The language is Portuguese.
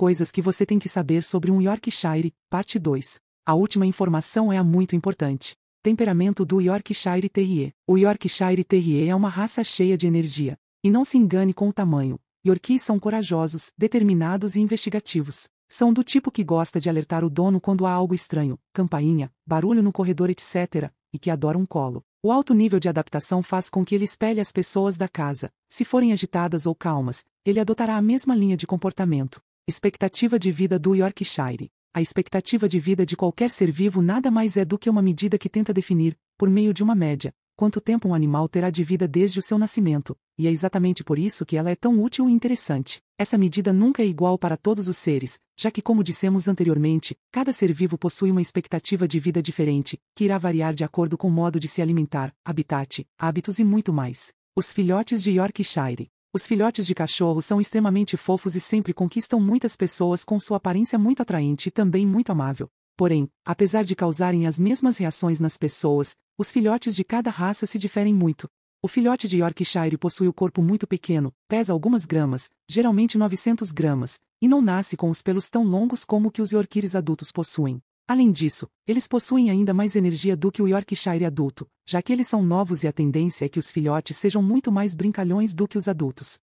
coisas que você tem que saber sobre um Yorkshire, parte 2. A última informação é a muito importante. Temperamento do Yorkshire Terrier. O Yorkshire Terrier é uma raça cheia de energia. E não se engane com o tamanho. Yorkies são corajosos, determinados e investigativos. São do tipo que gosta de alertar o dono quando há algo estranho, campainha, barulho no corredor, etc., e que adoram um colo. O alto nível de adaptação faz com que ele espelhe as pessoas da casa. Se forem agitadas ou calmas, ele adotará a mesma linha de comportamento. Expectativa de vida do Yorkshire. A expectativa de vida de qualquer ser vivo nada mais é do que uma medida que tenta definir, por meio de uma média, quanto tempo um animal terá de vida desde o seu nascimento, e é exatamente por isso que ela é tão útil e interessante. Essa medida nunca é igual para todos os seres, já que, como dissemos anteriormente, cada ser vivo possui uma expectativa de vida diferente, que irá variar de acordo com o modo de se alimentar, habitat, hábitos e muito mais. Os filhotes de Yorkshire. Os filhotes de cachorro são extremamente fofos e sempre conquistam muitas pessoas com sua aparência muito atraente e também muito amável. Porém, apesar de causarem as mesmas reações nas pessoas, os filhotes de cada raça se diferem muito. O filhote de Yorkshire possui o corpo muito pequeno, pesa algumas gramas, geralmente 900 gramas, e não nasce com os pelos tão longos como que os Yorkires adultos possuem. Além disso, eles possuem ainda mais energia do que o Yorkshire adulto, já que eles são novos e a tendência é que os filhotes sejam muito mais brincalhões do que os adultos.